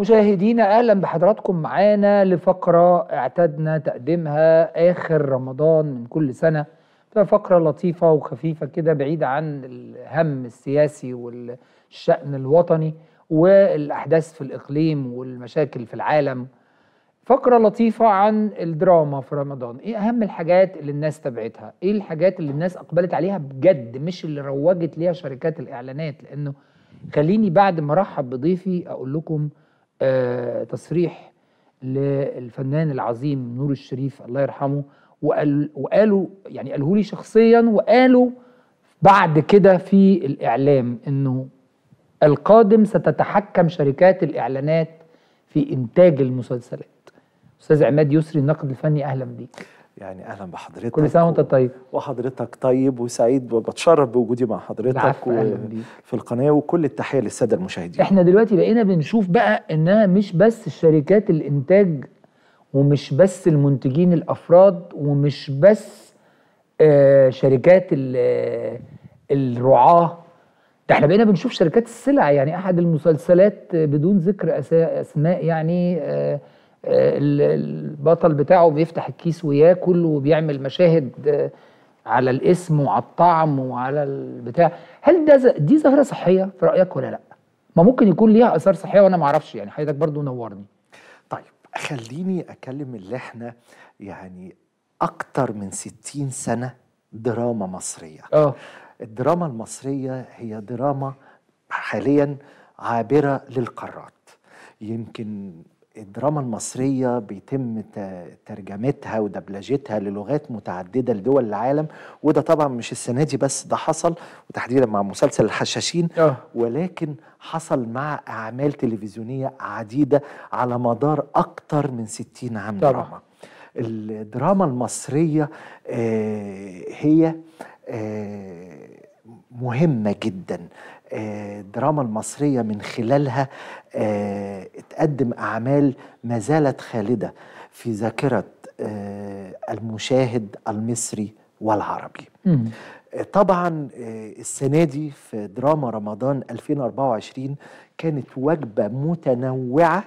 مشاهدينا اهلا بحضراتكم معانا لفقره اعتدنا تقديمها اخر رمضان من كل سنه ففقره لطيفه وخفيفه كده بعيده عن الهم السياسي والشأن الوطني والاحداث في الاقليم والمشاكل في العالم فقره لطيفه عن الدراما في رمضان ايه اهم الحاجات اللي الناس تبعتها ايه الحاجات اللي الناس اقبلت عليها بجد مش اللي روجت ليها شركات الاعلانات لانه خليني بعد ما ارحب بضيفي اقول لكم آه، تصريح للفنان العظيم نور الشريف الله يرحمه وقال وقالوا يعني قاله لي شخصيا وقالوا بعد كده في الاعلام انه القادم ستتحكم شركات الاعلانات في انتاج المسلسلات استاذ عماد يسري الناقد الفني اهلا بيك يعني اهلا بحضرتك كل سنه وانت طيب وحضرتك طيب وسعيد وبتشرف بوجودي مع حضرتك و... في القناه وكل التحيه للساده المشاهدين احنا دلوقتي بقينا بنشوف بقى انها مش بس الشركات الانتاج ومش بس المنتجين الافراد ومش بس آه شركات آه، الرعاه ده احنا بقينا بنشوف شركات السلع يعني احد المسلسلات بدون ذكر اسماء يعني آه آه، البطل بتاعه بيفتح الكيس وياكل وبيعمل مشاهد آه، على الاسم وعلى الطعم وعلى البتاع هل ده ز... دي ظاهره صحيه في رايك ولا لا ما ممكن يكون ليها اثار صحيه وانا ما اعرفش يعني حضرتك برضو نورني طيب خليني اكلم اللي احنا يعني اكتر من 60 سنه دراما مصريه اه الدراما المصريه هي دراما حاليا عابره للقارات يمكن الدراما المصرية بيتم ترجمتها ودبلجتها للغات متعددة لدول العالم وده طبعا مش السنة دي بس ده حصل وتحديدا مع مسلسل الحشاشين أه. ولكن حصل مع أعمال تلفزيونية عديدة على مدار أكتر من 60 عام طبعا. دراما الدراما المصرية آه، هي آه، مهمة جدا الدراما آه، المصرية من خلالها آه، تقدم أعمال ما زالت خالدة في ذاكرة آه، المشاهد المصري والعربي طبعا السنة دي في دراما رمضان 2024 كانت وجبة متنوعة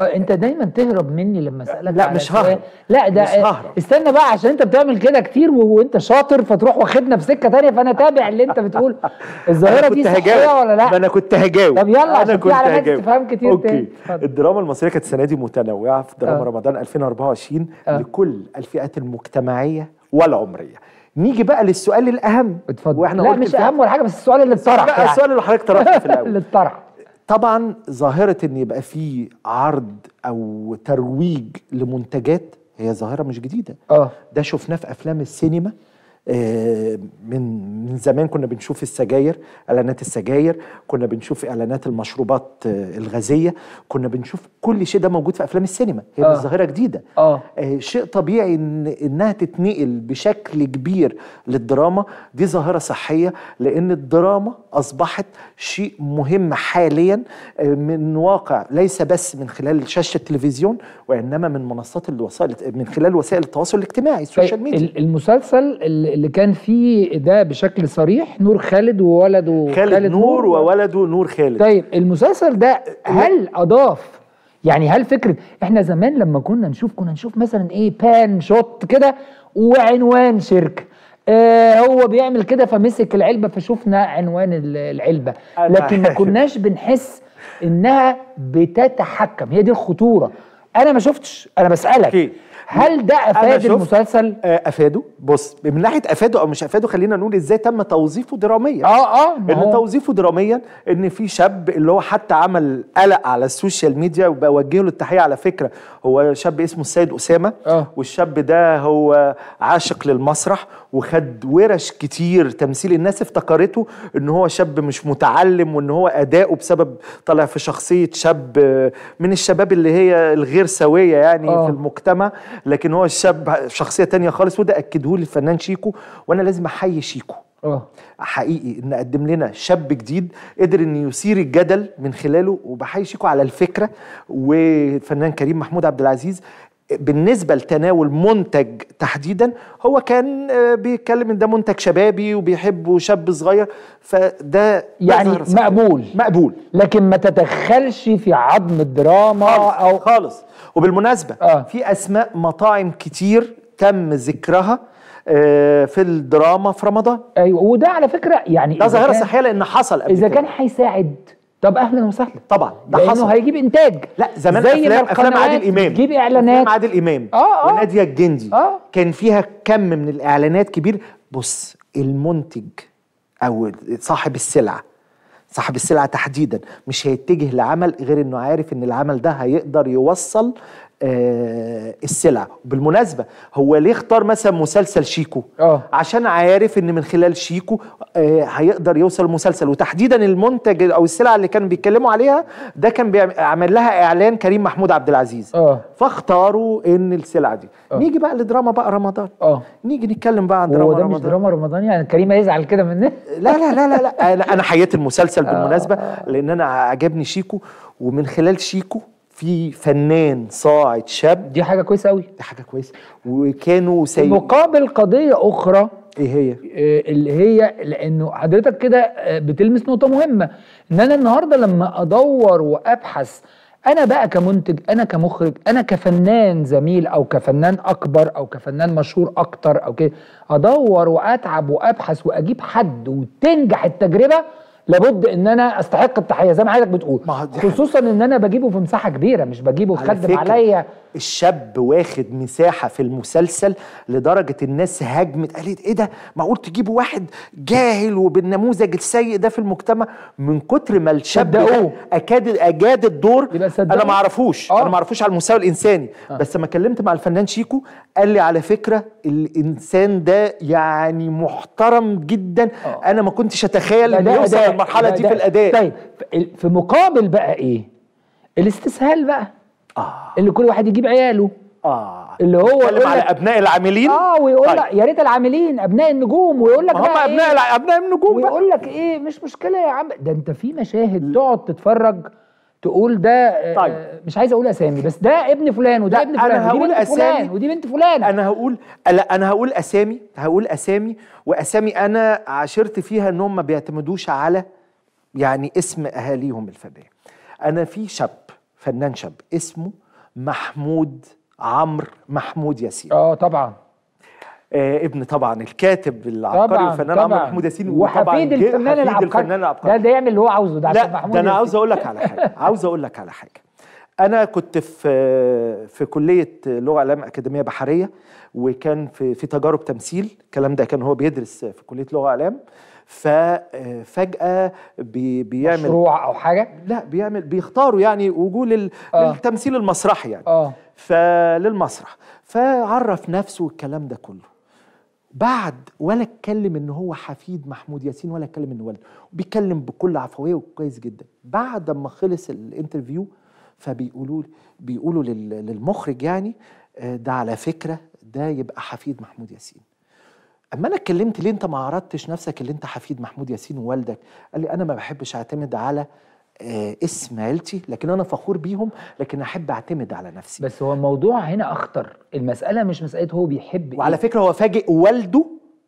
آه، انت دايما تهرب مني لما اسالك لا مش ههرب لا ده مش استنى بقى عشان انت بتعمل كده كتير وانت شاطر فتروح واخدنا في سكه تانية فانا تابع اللي انت بتقوله الظاهره دي صحيه ولا لا انا كنت هجاوب طب يلا انا كنت هجاوب تفهم كتير أوكي. تاني الدراما المصريه كانت السنه دي متنوعه في دراما أه. رمضان 2024 أه. لكل الفئات المجتمعيه والعمريه نيجي بقى للسؤال الاهم اتفضل واحنا لا مش اهم ولا حاجه بس السؤال اللي اتطرح يعني. السؤال اللي حضرتك طرحته في الاول اللي اتطرح طبعا ظاهره ان يبقى في عرض او ترويج لمنتجات هي ظاهره مش جديده اه ده شفناه في افلام السينما آه، من من زمان كنا بنشوف السجاير اعلانات السجاير كنا بنشوف اعلانات المشروبات آه، الغازيه كنا بنشوف كل شيء ده موجود في افلام السينما هي آه. ظاهره جديده آه. آه شيء طبيعي إن انها تتنقل بشكل كبير للدراما دي ظاهره صحيه لان الدراما اصبحت شيء مهم حاليا آه، من واقع ليس بس من خلال شاشه التلفزيون وانما من منصات الوسائل من خلال وسائل التواصل الاجتماعي السوشيال طيب، ميديا المسلسل اللي اللي كان فيه ده بشكل صريح نور خالد وولده خالد, خالد نور, نور وولده نور خالد طيب المسلسل ده هل اضاف يعني هل فكره احنا زمان لما كنا نشوف كنا نشوف مثلا ايه بان شوت كده وعنوان شركه آه هو بيعمل كده فمسك العلبه فشفنا عنوان العلبه لكن ما كناش بنحس انها بتتحكم هي دي الخطوره انا ما شفتش انا بسالك هل ده افاد المسلسل آه، افاده بص من ناحيه افاده او مش افاده خلينا نقول ازاي تم توظيفه دراميا اه اه ان توظيفه دراميا ان في شاب اللي هو حتى عمل قلق على السوشيال ميديا وبوجه له التحيه على فكره هو شاب اسمه السيد اسامه آه. والشاب ده هو عاشق للمسرح وخد ورش كتير تمثيل الناس افتكرته ان هو شاب مش متعلم وان هو اداؤه بسبب طلع في شخصيه شاب آه، من الشباب اللي هي الغير سويه يعني آه. في المجتمع لكن هو الشاب شخصيه تانية خالص وده اكده لي الفنان شيكو وانا لازم احيي شيكو أوه. حقيقي ان قدم لنا شاب جديد قدر ان يثير الجدل من خلاله وبحيي شيكو على الفكره وفنان كريم محمود عبد العزيز بالنسبة لتناول منتج تحديدا هو كان آه، بيتكلم ان ده منتج شبابي وبيحبه شاب صغير فده يعني مقبول مقبول لكن ما تدخلش في عظم الدراما خالص او خالص وبالمناسبة آه. في اسماء مطاعم كتير تم ذكرها آه، في الدراما في رمضان ايوه وده على فكره يعني ده ظاهره صحيه لان حصل قبل اذا كان هيساعد طب اهلا وسهلا طبعا ده لانه هيجيب انتاج لا زمان زي افلام افلام عادل امام تجيب اعلانات افلام عادل امام اه اه وناديه الجندي آه. كان فيها كم من الاعلانات كبير بص المنتج او صاحب السلعه صاحب السلعه تحديدا مش هيتجه لعمل غير انه عارف ان العمل ده هيقدر يوصل آه، السلع بالمناسبة هو ليه اختار مثلا مسلسل شيكو أوه. عشان عارف ان من خلال شيكو آه، هيقدر يوصل المسلسل وتحديدا المنتج او السلعة اللي كانوا بيتكلموا عليها ده كان بيعمل لها اعلان كريم محمود عبد العزيز أوه. فاختاروا ان السلعة دي أوه. نيجي بقى لدراما بقى رمضان أوه. نيجي نتكلم بقى عن دراما رمضان مش دراما رمضان يعني كريم هيزعل كده مننا لا لا لا لا, لا. انا حييت المسلسل بالمناسبة أوه. لان انا عجبني شيكو ومن خلال شيكو في فنان صاعد شاب دي حاجه كويسه قوي دي حاجه كويسه وكانوا سي مقابل قضيه اخرى ايه هي آه، اللي هي لانه حضرتك كده آه، بتلمس نقطه مهمه ان انا النهارده لما ادور وابحث انا بقى كمنتج انا كمخرج انا كفنان زميل او كفنان اكبر او كفنان مشهور اكتر او كده ادور واتعب وابحث واجيب حد وتنجح التجربه لابد ان انا استحق التحيه زي ما حضرتك بتقول خصوصا ان انا بجيبه في مساحه كبيره مش بجيبه خدم على عليا الشاب واخد مساحه في المسلسل لدرجه الناس هجمت قالت ايه ده معقول تجيبوا واحد جاهل وبالنموذج السيء ده في المجتمع من كتر ما الشاب ده اكاد اجاد الدور انا ما اعرفوش آه. انا ما اعرفوش على المستوى الانساني آه. بس لما كلمت مع الفنان شيكو قال لي على فكره الانسان ده يعني محترم جدا آه. انا ما كنتش اتخيل ان يوصل المرحله دي في الاداء طيب في مقابل بقى ايه الاستسهال بقى اه اللي كل واحد يجيب عياله اه اللي هو يتكلم على ابناء العاملين اه ويقول طيب. لك يا ريت العاملين ابناء النجوم ويقول لك هم ابناء إيه؟ ابناء النجوم ويقول لك ايه مش مشكله يا عم ده انت في مشاهد تقعد تتفرج تقول ده آه، طيب. مش عايز اقول اسامي بس ده ابن فلان وده ابن فلان أنا هقول ودي بنت أسامي فلان ودي بنت فلان انا هقول لا انا هقول اسامي هقول اسامي واسامي انا عاشرت فيها ان هم ما بيعتمدوش على يعني اسم اهاليهم الفنيه انا في شاب فنان شاب اسمه محمود عمرو محمود ياسين اه طبعا آه ابن طبعا الكاتب العبقري والفنان عمرو محمود ياسين وحفيد الفنان العبقري الفنان العبقري ده ده يعمل اللي هو عاوزه ده عشان محمود ده انا عاوز اقول لك على حاجه عاوز اقول لك على حاجه انا كنت في في كليه لغه اعلام اكاديميه بحريه وكان في في تجارب تمثيل الكلام ده كان هو بيدرس في كليه لغه اعلام ففجأة بي بيعمل مشروع أو حاجة؟ لا بيعمل بيختاروا يعني وجوه آه. للتمثيل المسرحي يعني آه. فللمسرح فعرف نفسه والكلام ده كله بعد ولا اتكلم ان هو حفيد محمود ياسين ولا اتكلم ان والده بيتكلم بكل عفويه وكويس جدا بعد ما خلص الانترفيو فبيقولوا بيقولوا للمخرج يعني آه، ده على فكره ده يبقى حفيد محمود ياسين اما انا اتكلمت ليه انت ما عرضتش نفسك اللي انت حفيد محمود ياسين ووالدك قال لي انا ما بحبش اعتمد على آه، اسم عيلتي لكن انا فخور بيهم لكن احب اعتمد على نفسي بس هو الموضوع هنا اخطر المساله مش مساله هو بيحب وعلى إيه؟ فكره هو فاجئ والده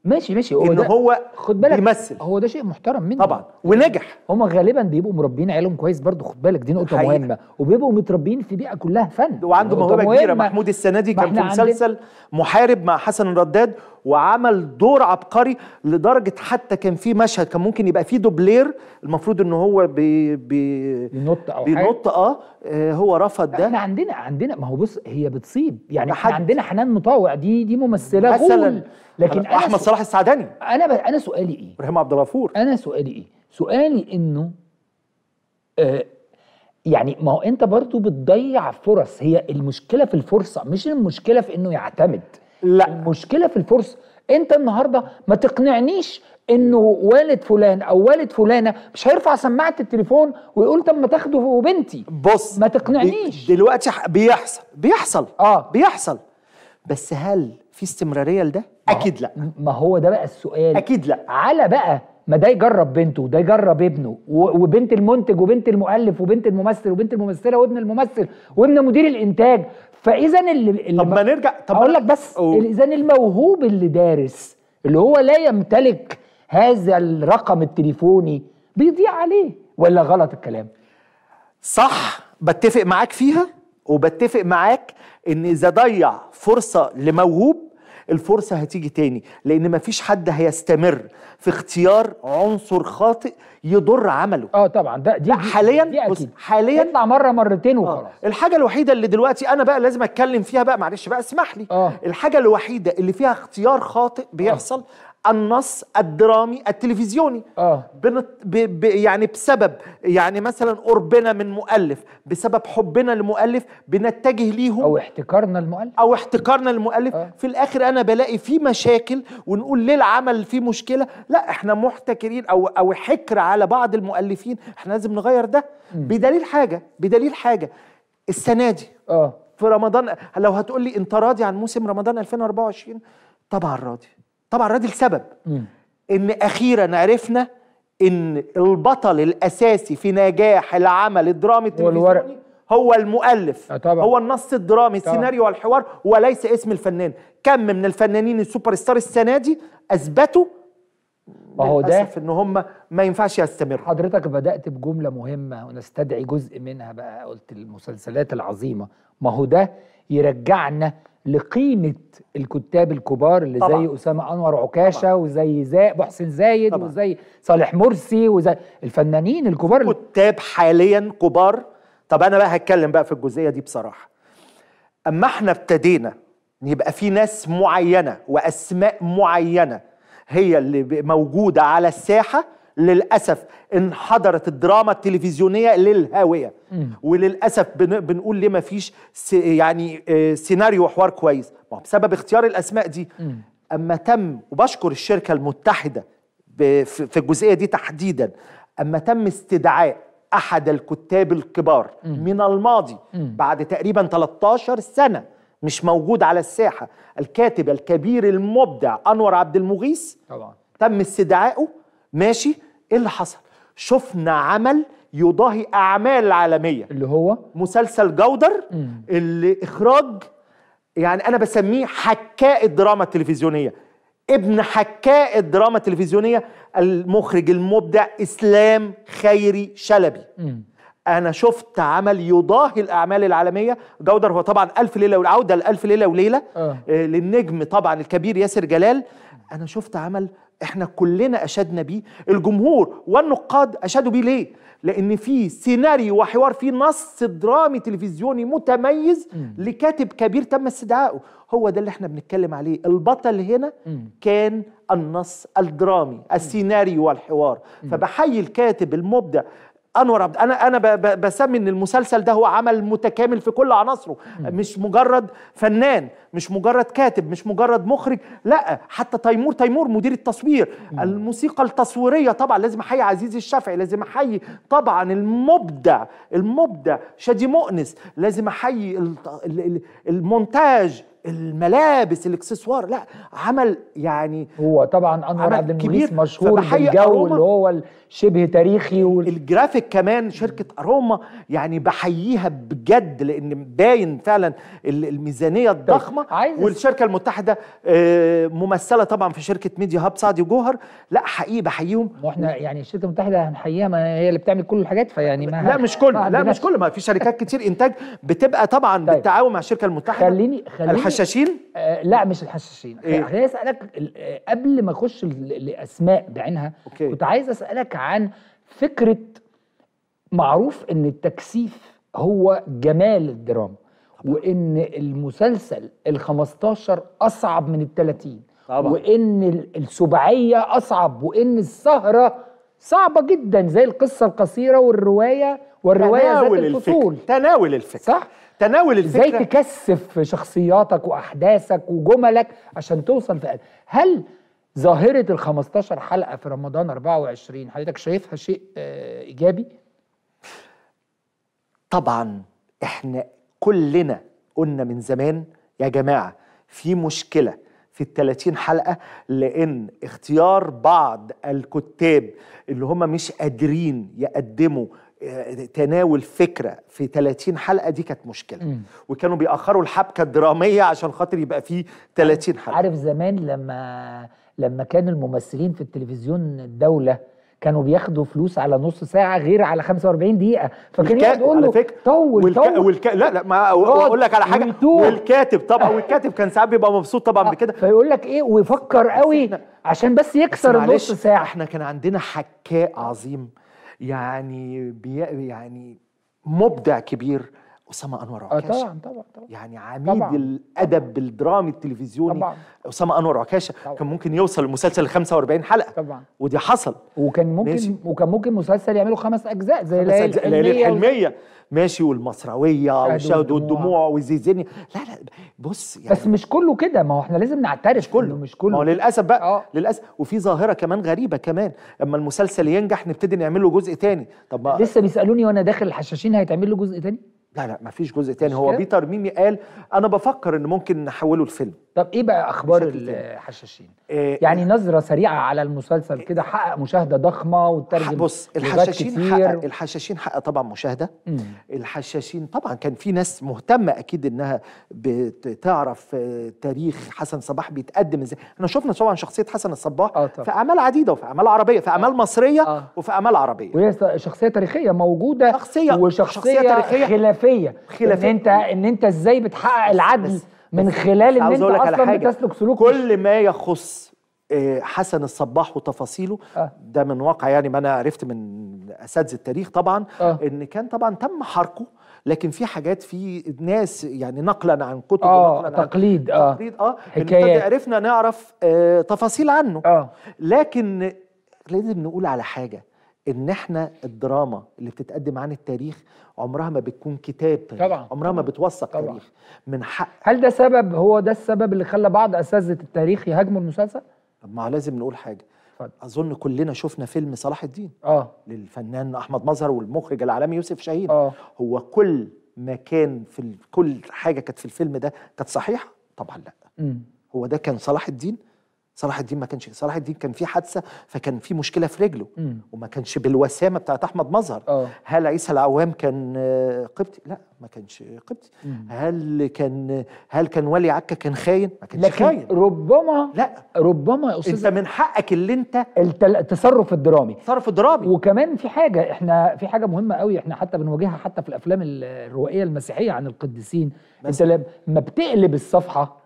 ماشي ماشي هو ان هو خد بالك بيمثل هو ده شيء محترم منه طبعا ونجح هم غالبا بيبقوا مربيين عيالهم كويس برضو خد بالك دي نقطه مهمه وبيبقوا متربيين في بيئه كلها فن وعنده موهبه كبيره محمود السنه دي كان في مسلسل محارب مع حسن الرداد وعمل دور عبقري لدرجه حتى كان في مشهد كان ممكن يبقى فيه دوبلير المفروض ان هو بي بي بينط او بينط آه،, اه هو رفض ده احنا عندنا عندنا ما هو بص هي بتصيب يعني احنا عندنا حنان مطاوع دي دي ممثله غول لكن أنا احمد صلاح السعدني انا ب... انا سؤالي ايه ابراهيم عبد الغفور انا سؤالي ايه سؤالي انه آه يعني ما هو انت برضو بتضيع فرص هي المشكله في الفرصه مش المشكله في انه يعتمد لا المشكله في الفرصه انت النهارده ما تقنعنيش انه والد فلان او والد فلانه مش هيرفع سماعه التليفون ويقول طب ما تاخده وبنتي بص ما تقنعنيش دلوقتي بيحصل بيحصل اه بيحصل بس هل في استمراريه لده؟ اكيد لا ما هو ده بقى السؤال اكيد لا على بقى ما ده يجرب بنته وده يجرب ابنه وبنت المنتج وبنت المؤلف وبنت الممثل وبنت الممثله وابن الممثل وابن مدير الانتاج فاذا اللي, اللي طب ما نرجع طب اقول لك بس اذا الموهوب اللي دارس اللي هو لا يمتلك هذا الرقم التليفوني بيضيع عليه ولا غلط الكلام صح بتفق معاك فيها وبتفق معاك ان اذا ضيع فرصه لموهوب الفرصه هتيجي تاني لان مفيش حد هيستمر في اختيار عنصر خاطئ يضر عمله اه طبعا ده دي دي حاليا دي بص حاليا يطلع مره مرتين آه. وخلاص آه الحاجه الوحيده اللي دلوقتي انا بقى لازم اتكلم فيها بقى معلش بقى اسمح لي آه الحاجه الوحيده اللي فيها اختيار خاطئ آه. بيحصل النص الدرامي التلفزيوني آه. بنت ب ب يعني بسبب يعني مثلا قربنا من مؤلف بسبب حبنا لمؤلف بنتجه ليهم او احتكارنا المؤلف او احتكارنا المؤلف آه. في الاخر انا بلاقي في مشاكل ونقول ليه العمل فيه مشكله لا احنا محتكرين او او حكر على بعض المؤلفين احنا لازم نغير ده م. بدليل حاجه بدليل حاجه السنه دي اه في رمضان لو هتقول لي انت راضي عن موسم رمضان 2024 طبعا راضي طبعا الراجل سبب ان اخيرا عرفنا ان البطل الاساسي في نجاح العمل الدرامي التلفزيوني هو المؤلف آه، طبعا. هو النص الدرامي طبعا. السيناريو والحوار وليس اسم الفنان كم من الفنانين السوبر ستار السنه دي اثبتوا هو ده ان هم ما ينفعش يستمروا حضرتك بدات بجمله مهمه ونستدعي جزء منها بقى قلت المسلسلات العظيمه ما هو ده يرجعنا لقيمه الكتاب الكبار اللي طبعًا. زي اسامه انور عكاشه طبعًا. وزي زي محسن زايد طبعًا. وزي صالح مرسي وزي الفنانين الكبار كتاب حاليا كبار طب انا بقى هتكلم بقى في الجزئيه دي بصراحه اما احنا ابتدينا يبقى في ناس معينه واسماء معينه هي اللي موجوده على الساحه للأسف انحدرت الدراما التلفزيونية للهاوية وللأسف بن... بنقول ليه ما فيش س... يعني آه، سيناريو حوار كويس بسبب اختيار الأسماء دي أما تم وبشكر الشركة المتحدة ب... في الجزئية دي تحديدا أما تم استدعاء أحد الكتاب الكبار من الماضي بعد تقريبا 13 سنة مش موجود على الساحة الكاتب الكبير المبدع أنور عبد المغيث طبعا تم استدعائه ماشي ايه اللي حصل شفنا عمل يضاهي اعمال عالميه اللي هو مسلسل جودر مم. اللي اخراج يعني انا بسميه حكاء الدراما التلفزيونيه ابن حكاء الدراما التلفزيونيه المخرج المبدع اسلام خيري شلبي مم. انا شفت عمل يضاهي الاعمال العالميه جودر هو طبعا الف ليله والعوده لالف ليله وليله آه. آه، للنجم طبعا الكبير ياسر جلال انا شفت عمل احنا كلنا اشدنا بيه الجمهور والنقاد اشادوا بيه ليه لان في سيناريو وحوار في نص درامي تلفزيوني متميز مم. لكاتب كبير تم استدعائه هو ده اللي احنا بنتكلم عليه البطل هنا مم. كان النص الدرامي السيناريو والحوار مم. فبحيي الكاتب المبدع انور عبد انا انا بسمي ان المسلسل ده هو عمل متكامل في كل عناصره مش مجرد فنان مش مجرد كاتب مش مجرد مخرج لا حتى تيمور تيمور مدير التصوير الموسيقى التصويريه طبعا لازم احيي عزيز الشافعي لازم احيي طبعا المبدع المبدع شادي مؤنس لازم احيي المونتاج الملابس الاكسسوار لا عمل يعني هو طبعا انور عبد المنيس مشهور بالجو اللي هو شبه تاريخي الجرافيك كمان شركه اروما يعني بحييها بجد لان باين فعلا الميزانيه طيب، الضخمه عايز والشركه المتحده آه، ممثله طبعا في شركه ميديا هاب سعدي جوهر لا حقيقي بحييهم واحنا يعني الشركه المتحده هنحييها ما هي اللي بتعمل كل الحاجات فيعني ما لا مش كل لا مش كل ما في شركات كتير انتاج بتبقى طبعا طيب، بالتعاون مع الشركه المتحده خليني خليني الحشاشين؟ آه لا مش الحشاشين إيه؟ عايز اسالك آه، قبل ما اخش لاسماء بعينها أوكي. كنت عايز اسالك عن فكره معروف ان التكثيف هو جمال الدراما وان المسلسل ال 15 اصعب من ال 30 طبعا. وان السبعيه اصعب وان السهره صعبه جدا زي القصه القصيره والروايه والروايه تناول ذات الفصول الفكر. تناول الفكر صح تناول الفكره ازاي تكثف شخصياتك واحداثك وجملك عشان توصل في هل ظاهره ال 15 حلقه في رمضان 24 حضرتك شايفها شيء آه، ايجابي؟ طبعا احنا كلنا قلنا من زمان يا جماعه في مشكله في ال 30 حلقه لان اختيار بعض الكتاب اللي هم مش قادرين يقدموا تناول فكره في 30 حلقه دي كانت مشكله مم. وكانوا بيأخروا الحبكه الدراميه عشان خاطر يبقى فيه 30 حلقه عارف زمان لما لما كان الممثلين في التلفزيون الدوله كانوا بياخدوا فلوس على نص ساعه غير على 45 دقيقه فكان يقعد يقول له طول والك... طول والك... لا لا ما اقول لك على حاجه ويتوه. والكاتب طبعا والكاتب كان ساعات بيبقى مبسوط طبعا آه، بكده فيقول لك ايه ويفكر قوي عشان بس يكسر نص ساعه احنا كان عندنا حكاء عظيم يعني بي يعني مبدع كبير أسامة أنور آه، عكاشة آه طبعا طبعا طبعا يعني عميد طبعًا الأدب الدرامي التلفزيوني طبعا أسامة أنور عكاشة كان ممكن يوصل المسلسل ل 45 حلقة طبعا ودي حصل وكان ممكن ماشي. وكان ممكن مسلسل يعمله خمس أجزاء زي الليالي الحلمية, الحلمية ماشي والمصراوية والشهد والدموع وزيزيني لا لا بص يعني بس مش كله كده ما هو احنا لازم نعترف مش كله مش كله ما هو للأسف بقى أوه. للأسف وفي ظاهرة كمان غريبة كمان أما المسلسل ينجح نبتدي نعمل له جزء تاني طب لسه بيسألوني وأنا داخل الحشاشين هيتعمل له جزء تاني لا لا مفيش جزء تاني هو بيتر ميمي قال انا بفكر ان ممكن نحوله لفيلم طب ايه بقى اخبار الحشاشين إيه يعني آه، نظره سريعه على المسلسل آه، كده آه، حقق مشاهده ضخمه وترجم بص الحشاشين حقق الحشاشين حقق طبعا مشاهده مم. الحشاشين طبعا كان في ناس مهتمه اكيد انها بتعرف تاريخ حسن صباح بيتقدم ازاي احنا شفنا طبعا شخصيه حسن الصباح آه في اعمال عديده وفي اعمال عربيه في اعمال آه. مصريه آه. وفي اعمال عربيه وهي شخصيه تاريخيه موجوده شخصيه وشخصيه شخصية تاريخيه خلافيه خلافيه ان انت ان انت ازاي بتحقق العدل بس من خلال ان انت اصلا بتسلك سلوك كل ما يخص آه، حسن الصباح وتفاصيله آه. ده من واقع يعني ما انا عرفت من اساتذه التاريخ طبعا آه. ان كان طبعا تم حرقه لكن في حاجات في ناس يعني نقلا عن كتب آه ونقلا تقليد عن اه تقليد اه حكايات عرفنا نعرف آه تفاصيل عنه آه. لكن لازم نقول على حاجه ان احنا الدراما اللي بتتقدم عن التاريخ عمرها ما بتكون كتاب تاريخ طبعا عمرها ما بتوثق طبعا. تاريخ من حق هل ده سبب هو ده السبب اللي خلى بعض اساتذه التاريخ يهاجموا المسلسل؟ طب ما لازم نقول حاجه فضل. اظن كلنا شفنا فيلم صلاح الدين اه للفنان احمد مظهر والمخرج العالمي يوسف شاهين آه. هو كل ما كان في كل حاجه كانت في الفيلم ده كانت صحيحه طبعا لا م. هو ده كان صلاح الدين صلاح الدين ما كانش صلاح الدين كان في حادثه فكان في مشكله في رجله مم. وما كانش بالوسامه بتاعت احمد مظهر أوه. هل عيسى العوام كان آه، قبطي لا ما كانش قبطي هل كان هل كان ولي عكا كان خاين ما كانش لكن خاين ربما لا ربما يا استاذ انت من حقك اللي انت التصرف الدرامي التصرف الدرامي وكمان في حاجه احنا في حاجه مهمه قوي احنا حتى بنواجهها حتى في الافلام الروائيه المسيحيه عن القديسين انت لما بتقلب الصفحه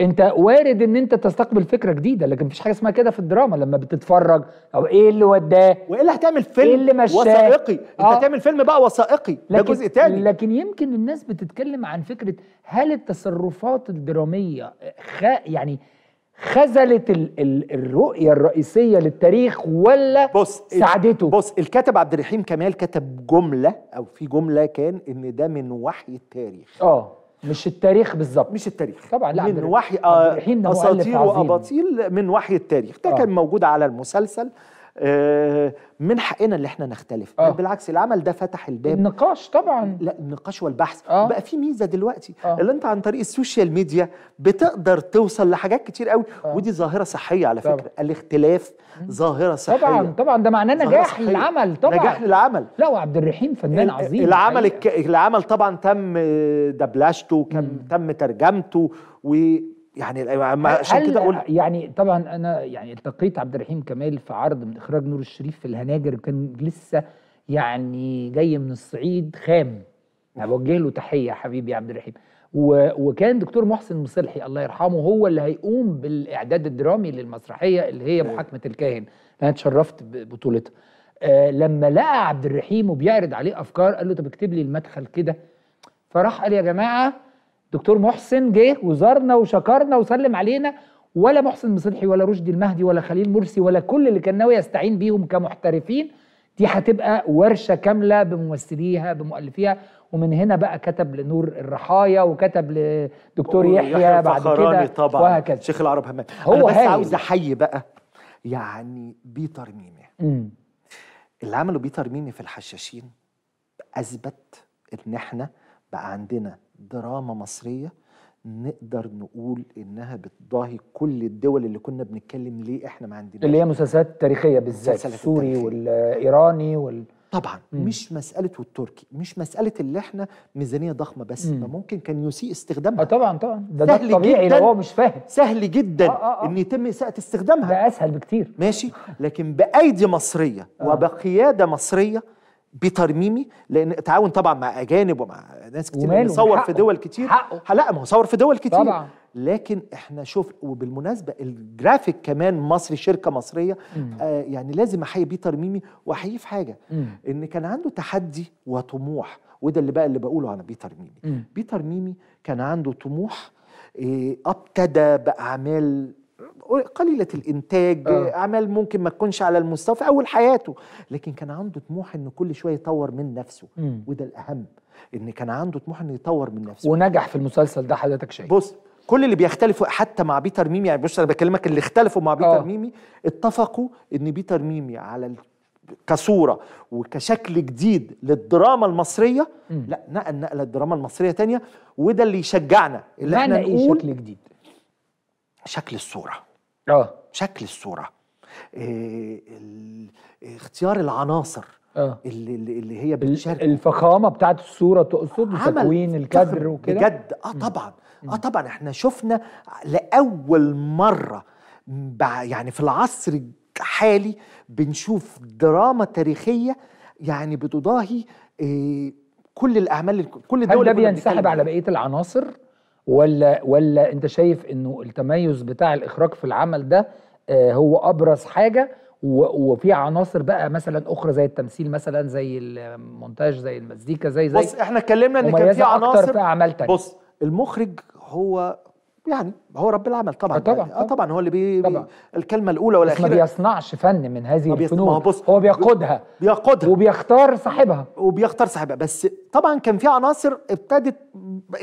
انت وارد ان انت تستقبل فكره جديده لكن مفيش حاجه اسمها كده في الدراما لما بتتفرج او ايه اللي وداه وايه اللي هتعمل فيلم إيه اللي مش وثائقي انت آه. هتعمل فيلم بقى وثائقي ده جزء تاني لكن يمكن الناس بتتكلم عن فكره هل التصرفات الدراميه خ... يعني خذلت ال... ال... الرؤيه الرئيسيه للتاريخ ولا بص ساعدته بص الكاتب عبد الرحيم كمال كتب جمله او في جمله كان ان ده من وحي التاريخ اه مش التاريخ بالظبط مش التاريخ طبعا لا من وحي اساطير واباطيل من وحي التاريخ ده آه. كان موجود على المسلسل آه، من حقنا اللي احنا نختلف آه. بالعكس العمل ده فتح الباب النقاش طبعا لا النقاش والبحث آه. بقى في ميزه دلوقتي آه. اللي انت عن طريق السوشيال ميديا بتقدر توصل لحاجات كتير قوي آه. ودي ظاهره صحيه على فكره طبعا. الاختلاف ظاهره صحيه طبعا طبعا ده معناه نجاح للعمل طبعا نجاح للعمل لا وعبد الرحيم فنان عظيم العمل الك... العمل طبعا تم دبلاشته كم... تم ترجمته و يعني أيوة، عشان كده اقول يعني طبعا انا يعني التقيت عبد الرحيم كمال في عرض من اخراج نور الشريف في الهناجر كان لسه يعني جاي من الصعيد خام بوجه له تحيه حبيبي عبد الرحيم وكان دكتور محسن مصلحي الله يرحمه هو اللي هيقوم بالاعداد الدرامي للمسرحيه اللي هي محاكمه الكاهن انا اتشرفت ببطولتها آه لما لقى عبد الرحيم وبيعرض عليه افكار قال له طب اكتب لي المدخل كده فراح قال يا جماعه دكتور محسن جه وزارنا وشكرنا وسلم علينا ولا محسن مصلحي ولا رشدي المهدي ولا خليل مرسي ولا كل اللي كان ناوي يستعين بيهم كمحترفين دي هتبقى ورشه كامله بممثليها بمؤلفيها ومن هنا بقى كتب لنور الرحايا وكتب لدكتور يحيى بعد كده طبعا وهكذا شيخ العرب همام هو انا بس هاي. عاوز احيي بقى يعني بيتر ميمي اللي عمله بيتر ميمي في الحشاشين اثبت ان احنا بقى عندنا دراما مصرية نقدر نقول انها بتضاهي كل الدول اللي كنا بنتكلم ليه احنا ما عندناش اللي هي مسلسلات تاريخيه بالذات السوري والايراني وال طبعا مم. مش مساله والتركي مش مساله اللي احنا ميزانيه ضخمه بس مم. ما ممكن كان يسيء استخدامها اه طبعا طبعا ده, ده طبيعي لو هو مش فاهم سهل جدا آه آه آه. ان يتم اساءه استخدامها ده اسهل بكتير ماشي لكن بايدي مصريه آه. وبقياده مصريه بترميمي لان تعاون طبعا مع اجانب ومع ناس كتير صور في دول كتير حقه. لا ما هو صور في دول كتير طبعا. لكن احنا شوف وبالمناسبه الجرافيك كمان مصري شركه مصريه آه يعني لازم احيي بيه ترميمي واحييه في حاجه مم. ان كان عنده تحدي وطموح وده اللي بقى اللي بقوله انا بيتر ميمي بيتر ميمي كان عنده طموح آه، ابتدى باعمال قليلة الإنتاج آه. أعمال ممكن ما تكونش على المستوى في أول حياته لكن كان عنده طموح إنه كل شوية يطور من نفسه مم. وده الأهم إن كان عنده طموح إنه يطور من نفسه ونجح في المسلسل ده حضرتك شايف بص كل اللي بيختلفوا حتى مع بيتر ميمي يعني بص أنا بكلمك اللي اختلفوا مع بيتر آه. ميمي اتفقوا إن بيتر ميمي على كصوره وكشكل جديد للدراما المصريه م. لا نقل نقله الدراما المصريه تانية وده اللي يشجعنا اللي احنا إيه نقول شكل جديد شكل الصوره اه شكل الصوره إيه اختيار العناصر آه. اللي, اللي هي بتشارك الفخامه بتاعت الصوره تقصد تكوين الكادر وكده بجد اه طبعا اه طبعا احنا شفنا لاول مره يعني في العصر الحالي بنشوف دراما تاريخيه يعني بتضاهي إيه كل الاعمال كل الدول ده بينسحب على بقيه العناصر ولا ولا انت شايف انه التميز بتاع الاخراج في العمل ده آه، هو ابرز حاجه وفي عناصر بقى مثلا اخرى زي التمثيل مثلا زي المونتاج زي المزيكا زي زي بص احنا اتكلمنا ان كان في عناصر في اعمال تانية بص المخرج هو يعني هو رب العمل طبعا آه، طبعا يعني آه، طبعا, طبعا هو اللي بي, طبعا. الكلمه الاولى والاخيره ما بيصنعش فن من هذه الفنون هو بيقودها بيقودها وبيختار صاحبها وبيختار صاحبها بس طبعا كان في عناصر ابتدت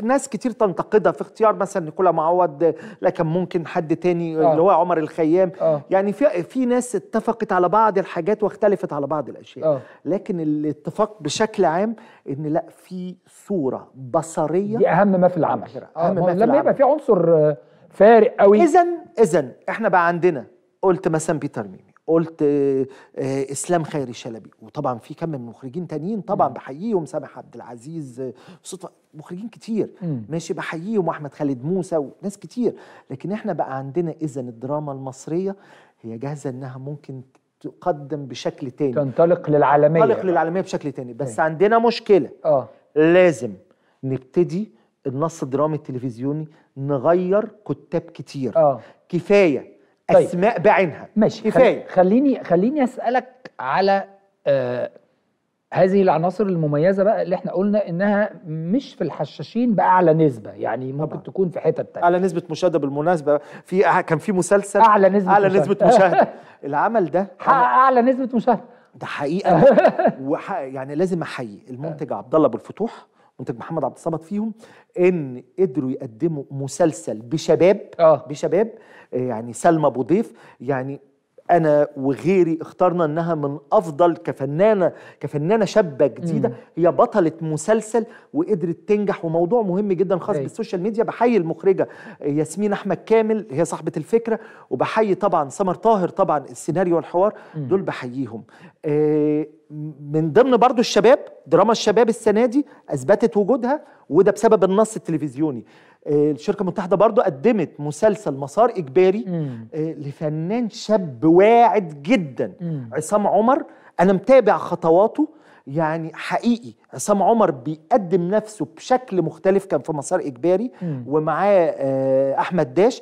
ناس كتير تنتقدها في اختيار مثلا نيكولا معوض لكن ممكن حد تاني آه. اللي هو عمر الخيام آه. يعني في في ناس اتفقت على بعض الحاجات واختلفت على بعض الاشياء آه. لكن الاتفاق بشكل عام ان لا في صوره بصريه دي اهم ما في العمل اهم آه، ما في لما يبقى في عنصر دور فارق قوي اذا اذا احنا بقى عندنا قلت مثلا بيتر ميمي قلت آه، اسلام خيري شلبي وطبعا في كم من مخرجين تانيين طبعا بحييهم سامح عبد العزيز آه، صدفه مخرجين كتير ماشي بحييهم واحمد خالد موسى وناس كتير لكن احنا بقى عندنا اذا الدراما المصريه هي جاهزه انها ممكن تقدم بشكل تاني تنطلق للعالميه تنطلق للعالميه بشكل تاني بس مم. إيه. عندنا مشكله اه لازم نبتدي النص الدرامي التلفزيوني نغير كتاب كتير آه. كفايه طيب. اسماء بعينها ماشي كفايه خل... خليني خليني اسالك على آه هذه العناصر المميزه بقى اللي احنا قلنا انها مش في الحشاشين بقى على نسبه يعني ممكن طبعا. تكون في حتت تانية اعلى نسبه مشاهده بالمناسبه في كان في مسلسل اعلى نسبه اعلى مشاهدة. نسبه مشاهده العمل ده حقق اعلى نسبه مشاهده ده حقيقه وحق يعني لازم احيي المنتج عبد الله ابو الفتوح منتج محمد عبد الصمد فيهم ان قدروا يقدموا مسلسل بشباب آه. بشباب آه، يعني سلمى ابو ضيف يعني انا وغيري اخترنا انها من افضل كفنانه كفنانه شابه جديده مم. هي بطله مسلسل وقدرت تنجح وموضوع مهم جدا خاص أيوة. بالسوشيال ميديا بحيي المخرجه ياسمين احمد كامل هي صاحبه الفكره وبحيي طبعا سمر طاهر طبعا السيناريو والحوار مم. دول بحييهم آه، من ضمن برضو الشباب دراما الشباب السنه دي اثبتت وجودها وده بسبب النص التلفزيوني آه، الشركه المتحده برضو قدمت مسلسل مسار اجباري مم. آه، لفنان شاب واعد جدا مم. عصام عمر انا متابع خطواته يعني حقيقي عصام عمر بيقدم نفسه بشكل مختلف كان في مسار اجباري مم. ومعاه آه، احمد داش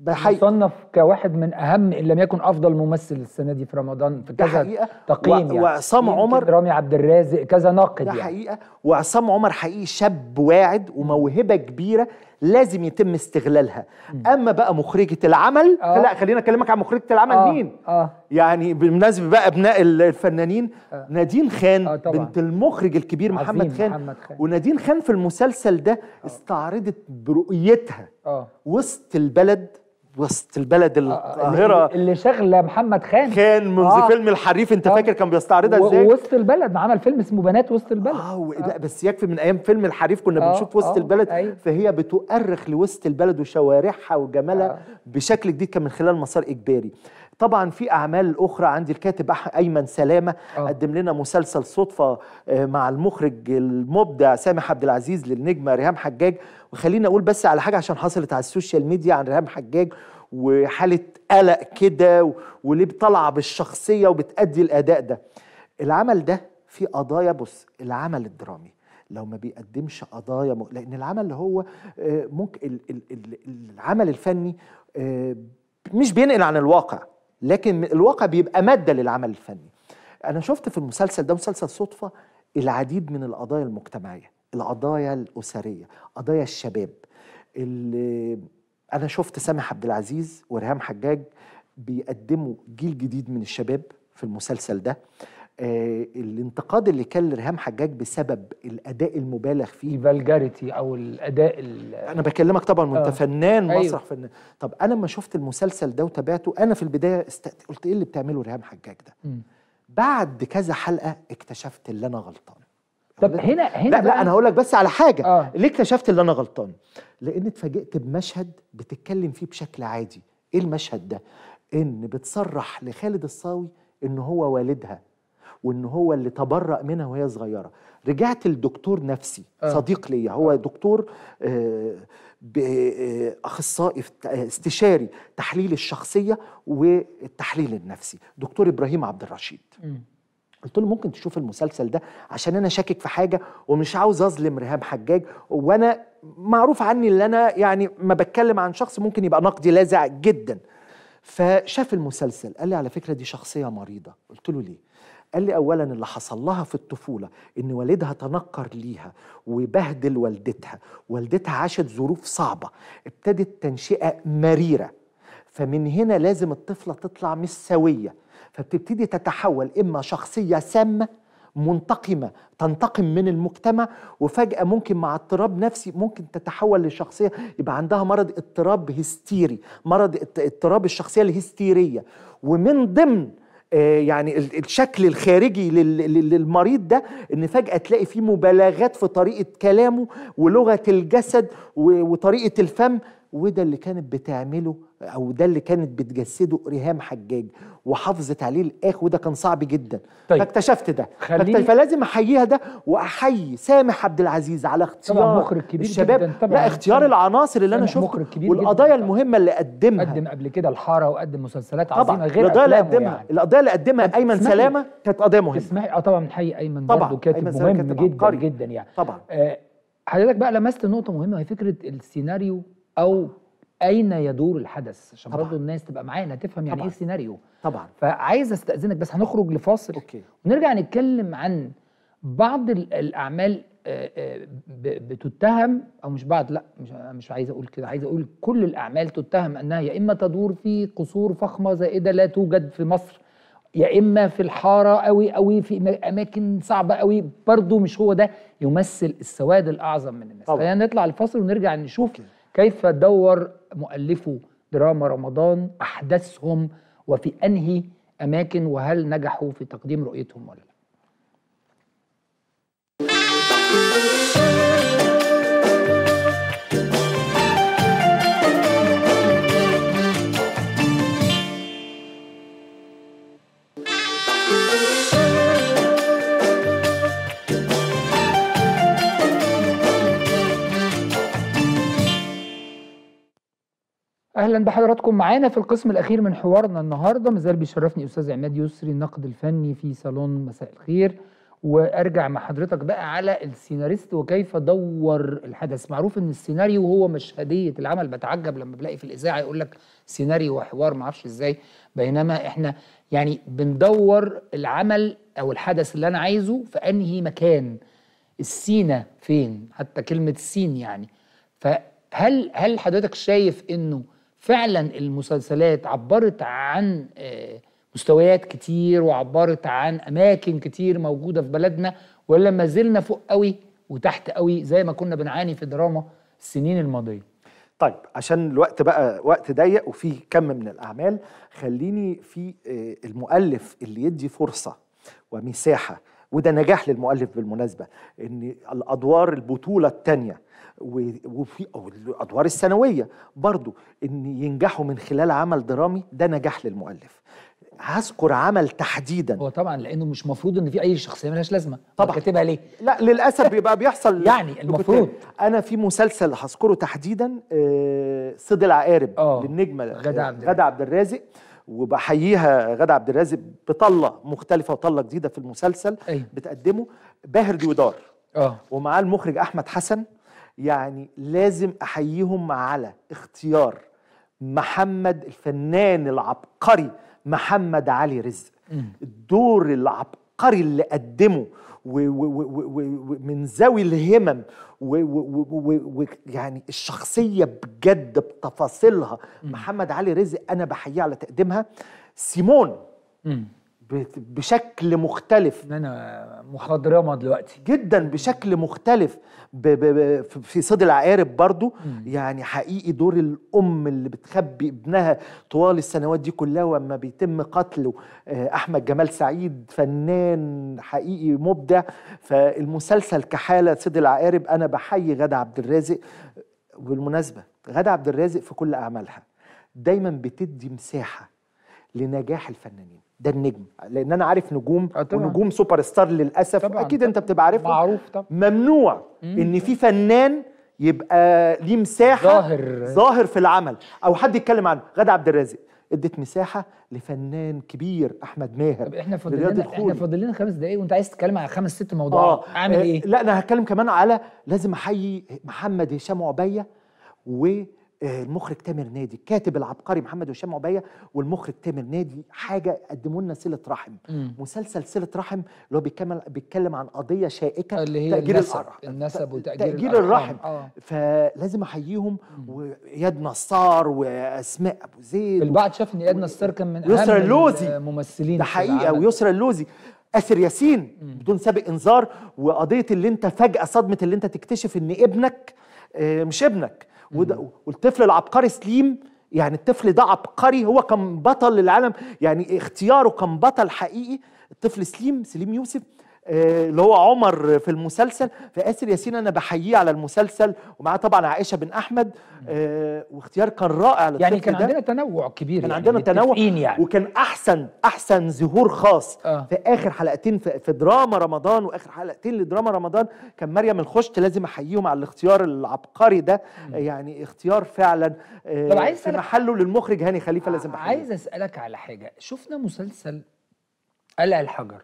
بحقيقة. مصنف كواحد من اهم ان لم يكن افضل ممثل السنه دي في رمضان في كذا تقييم و... يعني وعصام عمر رامي عبد الرازق كذا ناقد ده يعني. حقيقه وعصام عمر حقيقي شاب واعد وموهبه كبيره لازم يتم استغلالها اما بقى مخرجه العمل آه. لا خلينا اكلمك عن مخرجه العمل آه. مين آه. يعني بالمناسبه بقى ابناء الفنانين آه. نادين خان آه بنت المخرج الكبير محمد خان, محمد خان ونادين خان في المسلسل ده آه. استعرضت برؤيتها آه. وسط البلد وسط البلد آه، آه، القاهره اللي شغله محمد خان كان من آه. فيلم الحريف انت آه. فاكر كان بيستعرضها ازاي وسط البلد عمل فيلم اسمه بنات وسط البلد آه. آه. بس يكفي من ايام فيلم الحريف كنا آه. بنشوف وسط آه. البلد آه. فهي بتؤرخ لوسط البلد وشوارعها وجمالها آه. بشكل جديد كان من خلال مسار اجباري طبعا في اعمال اخرى عندي الكاتب ايمن سلامه أوه. قدم لنا مسلسل صدفه آه، مع المخرج المبدع سامح عبد العزيز للنجمه ريهام حجاج وخليني اقول بس على حاجه عشان حصلت على السوشيال ميديا عن ريهام حجاج وحاله قلق كده وليه طالعه بالشخصيه وبتادي الاداء ده العمل ده في قضايا بص العمل الدرامي لو ما بيقدمش قضايا م... لان العمل اللي هو آه، ممكن العمل الفني آه، مش بينقل عن الواقع لكن الواقع بيبقى ماده للعمل الفني انا شفت في المسلسل ده مسلسل صدفه العديد من القضايا المجتمعيه القضايا الاسريه قضايا الشباب اللي انا شفت سامح عبد العزيز وريهام حجاج بيقدموا جيل جديد من الشباب في المسلسل ده آه، الانتقاد اللي كان لرهام حجاج بسبب الاداء المبالغ فيه الفالجاريتي او الاداء انا بكلمك طبعا وانت آه. فنان أيوه. مسرح فنان طب انا لما شفت المسلسل ده وتابعته انا في البدايه استقت... قلت ايه اللي بتعمله رهام حجاج ده م. بعد كذا حلقه اكتشفت ان انا غلطان طب هنا هنا لا, لا انا هقول لك بس على حاجه آه. ليه اكتشفت ان انا غلطان لان اتفاجئت بمشهد بتتكلم فيه بشكل عادي ايه المشهد ده ان بتصرح لخالد الصاوي ان هو والدها وان هو اللي تبرأ منها وهي صغيره رجعت لدكتور نفسي آه. صديق ليا هو آه. دكتور آه، اخصائي استشاري تحليل الشخصيه والتحليل النفسي دكتور ابراهيم عبد الرشيد قلت له ممكن تشوف المسلسل ده عشان انا شاكك في حاجه ومش عاوز اظلم رهاب حجاج وانا معروف عني ان انا يعني ما بتكلم عن شخص ممكن يبقى نقدي لاذع جدا فشاف المسلسل قال لي على فكره دي شخصيه مريضه قلت له ليه قال لي اولا اللي حصل لها في الطفوله ان والدها تنكر ليها وبهدل والدتها والدتها عاشت ظروف صعبه ابتدت تنشئه مريره فمن هنا لازم الطفله تطلع مش سويه فبتبتدي تتحول اما شخصيه سامه منتقمة تنتقم من المجتمع وفجأة ممكن مع اضطراب نفسي ممكن تتحول لشخصية يبقى عندها مرض اضطراب هستيري مرض اضطراب الشخصية الهستيرية ومن ضمن آه، يعني الشكل الخارجي للمريض ده ان فجاه تلاقي فيه مبالغات في طريقه كلامه ولغه الجسد وطريقه الفم وده اللي كانت بتعمله او ده اللي كانت بتجسده ريهام حجاج وحافظت عليه الاخ وده كان صعب جدا طيب فاكتشفت ده خليني فلازم احييها ده واحيي سامح عبد العزيز على اختيار مخرج كبير الشباب جداً طبعا لا اختيار طبعاً العناصر اللي انا شفته والقضايا المهمه اللي قدمها قدم قبل كده الحاره وقدم مسلسلات عظيمه غير القضايا اللي قدمها يعني. القضايا اللي قدمها آه، ايمن سلامه كانت قضيه مهمه اسمعي اه طبعا بنحيي ايمن برضه كاتب مهم جدا جدا يعني طبعا آه، حضرتك بقى لمست نقطه مهمه هي فكره السيناريو او اين يدور الحدث عشان برضه الناس تبقى معانا تفهم يعني إيه طبعًا. ايه السيناريو طبعا فعايز استاذنك بس هنخرج لفاصل أوكي. ونرجع نتكلم عن بعض الاعمال آه، آه، بتتهم او مش بعض لا مش مش عايز اقول كده عايز اقول كل الاعمال تتهم انها يا اما تدور في قصور فخمه زائده لا توجد في مصر يا اما في الحاره قوي قوي في اماكن صعبه قوي برضه مش هو ده يمثل السواد الاعظم من الناس خلينا نطلع الفصل ونرجع نشوف أوكي. كيف دور مؤلفو دراما رمضان أحدثهم وفي أنهي أماكن وهل نجحوا في تقديم رؤيتهم ولا لا؟ اهلا بحضراتكم معانا في القسم الاخير من حوارنا النهارده مازال بيشرفني استاذ عماد يسري النقد الفني في صالون مساء الخير وارجع مع حضرتك بقى على السيناريست وكيف دور الحدث معروف ان السيناريو هو مشهديه العمل بتعجب لما بلاقي في الاذاعه يقول لك سيناريو وحوار ما اعرفش ازاي بينما احنا يعني بندور العمل او الحدث اللي انا عايزه في انهي مكان السينا فين حتى كلمه سين يعني فهل هل حضرتك شايف انه فعلا المسلسلات عبرت عن آه، مستويات كتير وعبرت عن اماكن كتير موجوده في بلدنا ولا ما زلنا فوق قوي وتحت قوي زي ما كنا بنعاني في دراما السنين الماضيه طيب عشان الوقت بقى وقت ضيق وفي كم من الاعمال خليني في آه، المؤلف اللي يدي فرصه ومساحه وده نجاح للمؤلف بالمناسبه ان الادوار البطوله الثانيه وفي او الادوار الثانويه برضو ان ينجحوا من خلال عمل درامي ده نجاح للمؤلف هذكر عمل تحديدا هو طبعا لانه مش مفروض ان في اي شخصيه ملهاش لازمه طبعا كاتبها ليه لا للاسف بيبقى بيحصل يعني المفروض انا في مسلسل هذكره تحديدا آه، صيد العقارب آه. للنجمه آه، غدا عبد غدا عبد الرازق وبحييها غادة عبد الرازق بطله مختلفه وطله جديده في المسلسل أي. بتقدمه باهر ديودار اه ومعاه المخرج احمد حسن يعني لازم احييهم على اختيار محمد الفنان العبقري محمد علي رزق الدور العبقري اللي قدمه ومن ذوي الهمم ويعني الشخصية بجد بتفاصيلها محمد علي رزق أنا بحييه على تقديمها سيمون بشكل مختلف ان انا رياضه دلوقتي جدا بشكل مختلف ب ب ب في صيد العقارب برضو مم. يعني حقيقي دور الام اللي بتخبي ابنها طوال السنوات دي كلها وما بيتم قتله آه، احمد جمال سعيد فنان حقيقي مبدع فالمسلسل كحاله صيد العقارب انا بحيي غاده عبد الرازق بالمناسبه غاده عبد الرازق في كل اعمالها دايما بتدي مساحه لنجاح الفنانين ده النجم لان انا عارف نجوم آه، طبعا. ونجوم سوبر ستار للاسف طبعاً. اكيد انت بتبقى عارفها معروف طبعا ممنوع مم. ان في فنان يبقى ليه مساحه ظاهر ظاهر في العمل او حد يتكلم عنه غدا عبد الرازق ادت مساحه لفنان كبير احمد ماهر طب احنا فاضل احنا فاضل لنا خمس دقايق وانت عايز تتكلم على خمس ست موضوعات آه. عامل آه، ايه؟ لا انا هتكلم كمان على لازم احيي محمد هشام عبيه و آه، المخرج تامر نادي الكاتب العبقري محمد هشام عبيه والمخرج تامر نادي حاجه قدموا لنا صله رحم مم. مسلسل صله رحم اللي هو بيتكلم بيتكلم عن قضيه شائكه اللي هي تأجيل النسب الأرحم. النسب تأجيل تأجير الرحم آه. فلازم احييهم واياد نصار واسماء ابو زيد البعض شاف ان اياد نصار كان من يسرا اللوزي الممثلين ده حقيقه ويسرا اللوزي اسر ياسين مم. بدون سابق انذار وقضيه اللي انت فجاه صدمه اللي انت تكتشف ان ابنك آه، مش ابنك والطفل العبقري سليم يعني الطفل ده عبقري هو كان بطل للعالم يعني اختياره كان بطل حقيقي الطفل سليم سليم يوسف اللي هو عمر في المسلسل فاسر ياسين انا بحييه على المسلسل ومعاه طبعا عائشه بن احمد آه، واختيار كان رائع للطفل يعني كان عندنا تنوع كبير كان يعني عندنا تنوع يعني. وكان احسن احسن ظهور خاص آه. في اخر حلقتين في دراما رمضان واخر حلقتين لدراما رمضان كان مريم الخشت لازم احييهم على الاختيار العبقري ده م. يعني اختيار فعلا آه، طب عايز في محله للمخرج هاني خليفه لازم آه، احييه عايز اسالك على حاجه شفنا مسلسل قلع الحجر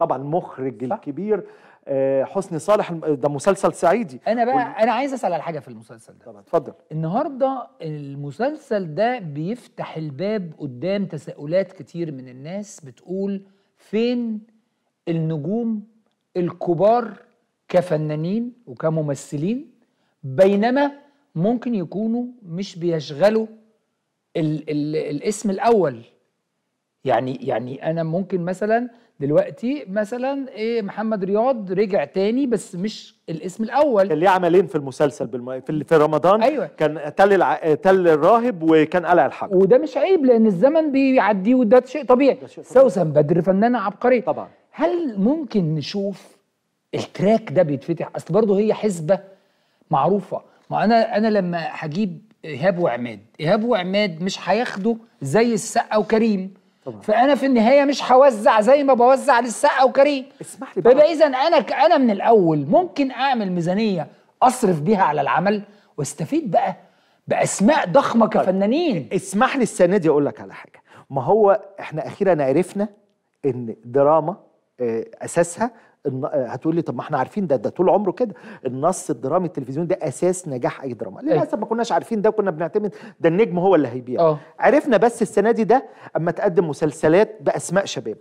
طبعا المخرج الكبير آه، حسني صالح ده مسلسل صعيدي انا بقى وال... انا عايز اسال على حاجه في المسلسل ده طبعا اتفضل النهارده المسلسل ده بيفتح الباب قدام تساؤلات كتير من الناس بتقول فين النجوم الكبار كفنانين وكممثلين بينما ممكن يكونوا مش بيشغلوا الـ الـ الاسم الاول يعني يعني انا ممكن مثلا دلوقتي مثلا ايه محمد رياض رجع تاني بس مش الاسم الاول كان ليه عملين في المسلسل بالم... في, في رمضان أيوة. كان تل الع... تل الراهب وكان قلع الحجر وده مش عيب لان الزمن بيعديه وده شيء طبيعي, سوسن بدر فنانه عبقريه طبعا هل ممكن نشوف التراك ده بيتفتح اصل برضه هي حسبه معروفه ما انا انا لما هجيب ايهاب وعماد ايهاب وعماد مش هياخده زي السقه وكريم فانا في النهايه مش هوزع زي ما بوزع للسقا وكريم اسمح لي بقى اذا انا انا من الاول ممكن اعمل ميزانيه اصرف بيها على العمل واستفيد بقى باسماء ضخمه طيب، كفنانين اسمح لي السنه دي اقول لك على حاجه ما هو احنا اخيرا عرفنا ان دراما آه، اساسها آه، هتقول لي طب ما احنا عارفين ده ده طول عمره كده النص الدرامي التلفزيوني ده اساس نجاح اي دراما إيه. للاسف ما كناش عارفين ده كنا بنعتمد ده النجم هو اللي هيبيع أوه. عرفنا بس السنه دي ده اما تقدم مسلسلات باسماء شباب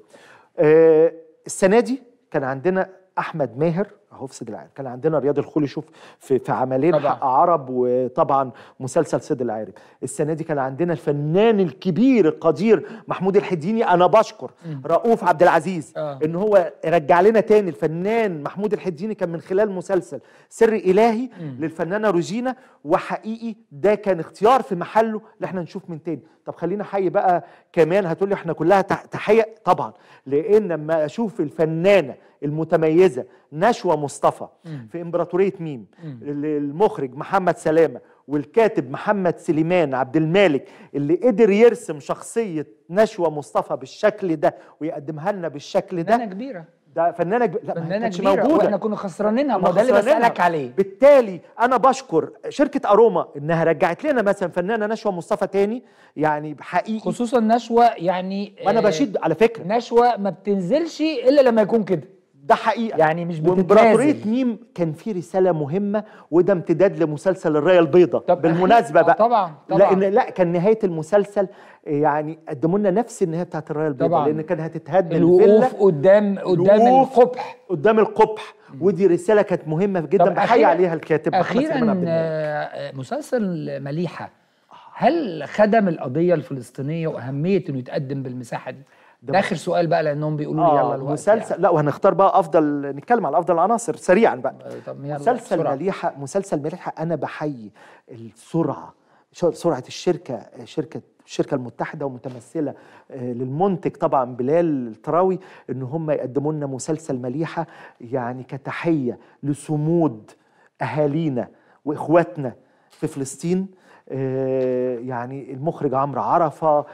آه السنه دي كان عندنا احمد ماهر اهو في سيد العارف كان عندنا رياض الخولي شوف في, في عملين طبعا. حق عرب وطبعا مسلسل سيد العارف السنه دي كان عندنا الفنان الكبير القدير محمود الحديني انا بشكر رؤوف عبد العزيز آه. ان هو رجع لنا تاني الفنان محمود الحديني كان من خلال مسلسل سر الهي م. للفنانه روجينا وحقيقي ده كان اختيار في محله اللي احنا نشوف من تاني طب خلينا حي بقى كمان هتقولي احنا كلها تحيه طبعا لان لما اشوف الفنانه المتميزه نشوى مصطفى في امبراطوريه ميم المخرج محمد سلامه والكاتب محمد سليمان عبد المالك اللي قدر يرسم شخصيه نشوى مصطفى بالشكل ده ويقدمها لنا بالشكل ده فنانه كبيره ده فنانه كب... لا فنانه كبيره موجودة. واحنا كنا خسرانينها ما ده اللي بسالك عليه بالتالي انا بشكر شركه اروما انها رجعت لنا مثلا فنانه نشوى مصطفى تاني يعني حقيقي خصوصا نشوى يعني وانا بشيد آه، على فكره نشوى ما بتنزلش الا لما يكون كده ده حقيقه يعني مش وامبراطوريه ميم كان في رساله مهمه وده امتداد لمسلسل الرايه البيضاء بالمناسبه بقى طبعا طبعا لان لا كان نهايه المسلسل يعني قدموا لنا نفس النهايه بتاعت الرايه البيضاء لان كان هتتهد الوقوف قدام قدام القبح قدام القبح ودي رساله كانت مهمه جدا بحي عليها الكاتب اخيرا آه، مسلسل مليحه هل خدم القضيه الفلسطينيه واهميه انه يتقدم بالمساحه دي ده, اخر سؤال بقى لانهم بيقولوا لي آه يلا الوقت مسلسل يعني. لا وهنختار بقى افضل نتكلم على افضل العناصر سريعا بقى آه، طب يلا مسلسل مليحه مسلسل مليحه انا بحيي السرعه سرعه الشركه شركه الشركه المتحده ومتمثله آه، للمنتج طبعا بلال التراوي ان هم يقدموا لنا مسلسل مليحه يعني كتحيه لصمود اهالينا واخواتنا في فلسطين آه، يعني المخرج عمرو عرفة آه،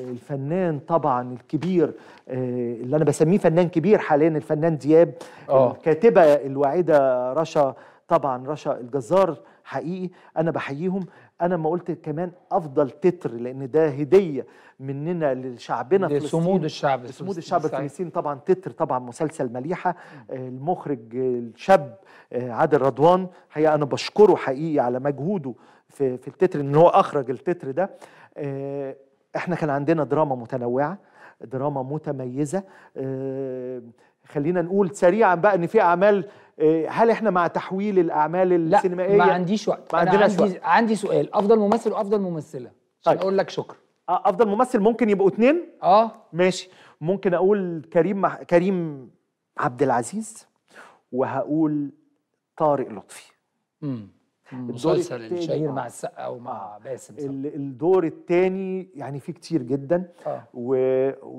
الفنان طبعا الكبير آه، اللي أنا بسميه فنان كبير حاليا الفنان دياب أوه. الكاتبة الواعدة رشا طبعا رشا الجزار حقيقي أنا بحييهم أنا ما قلت كمان أفضل تتر لأن ده هدية مننا لشعبنا فلسطين لصمود الشعب لصمود الشعب الفلسطيني طبعا تتر طبعا مسلسل مليحة المخرج الشاب عادل رضوان حقيقة أنا بشكره حقيقي على مجهوده في في التتر ان هو اخرج التتر ده آه، احنا كان عندنا دراما متنوعه دراما متميزه آه، خلينا نقول سريعا بقى ان في اعمال آه، هل احنا مع تحويل الاعمال السينمائيه لا ما عنديش وقت ما عندي سؤال. عندي سؤال افضل ممثل وافضل ممثله عشان طيب. اقول لك شكرا افضل ممثل ممكن يبقوا اتنين اه ماشي ممكن اقول كريم مح... كريم عبد العزيز وهقول طارق لطفي امم الدور الشهير مع آه. السقا ومع آه. باسم الدور الثاني يعني فيه كتير جدا آه. و...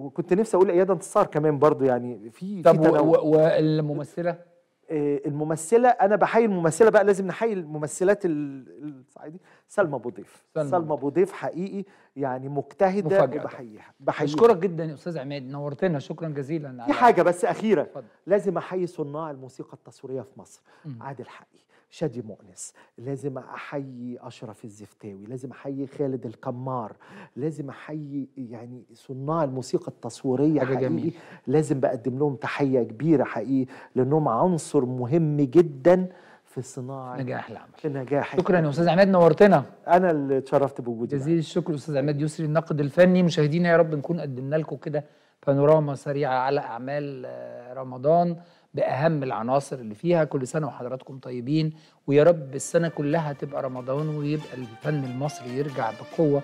وكنت نفسي اقول اياد انتصار كمان برضو يعني في طب والممثله آه، الممثله انا بحيي الممثله بقى لازم نحيي الممثلات الصعيدي سلمى ابو ضيف سلمى ابو ضيف حقيقي يعني مجتهده وبحييها بحييها بشكرك جدا يا استاذ عماد نورتنا شكرا جزيلا على في حاجه بس اخيره فضل. لازم احيي صناع الموسيقى التصويريه في مصر عادل حقي شادي مؤنس لازم احيي اشرف الزفتاوي لازم احيي خالد الكمار لازم احيي يعني صناع الموسيقى التصويريه حاجة حقيقي جميل. لازم بقدم لهم تحيه كبيره حقيقي لانهم عنصر مهم جدا في صناعه نجاح العمل نجاح شكرا يا استاذ عماد نورتنا انا اللي اتشرفت بوجودك جزيل الشكر استاذ عماد يسري النقد الفني مشاهدينا يا رب نكون قدمنا لكم كده بانوراما سريعه على اعمال آه، رمضان باهم العناصر اللي فيها كل سنه وحضراتكم طيبين ويا رب السنه كلها تبقى رمضان ويبقى الفن المصري يرجع بقوه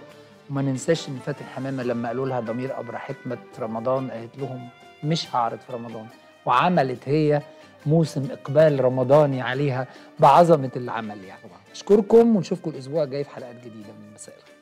وما ننساش ان فاتن حمامه لما قالوا لها ضمير ابرى حكمه رمضان قالت لهم مش هعرض في رمضان وعملت هي موسم اقبال رمضاني عليها بعظمه العمل يعني اشكركم ونشوفكم الاسبوع الجاي في حلقات جديده من مسائل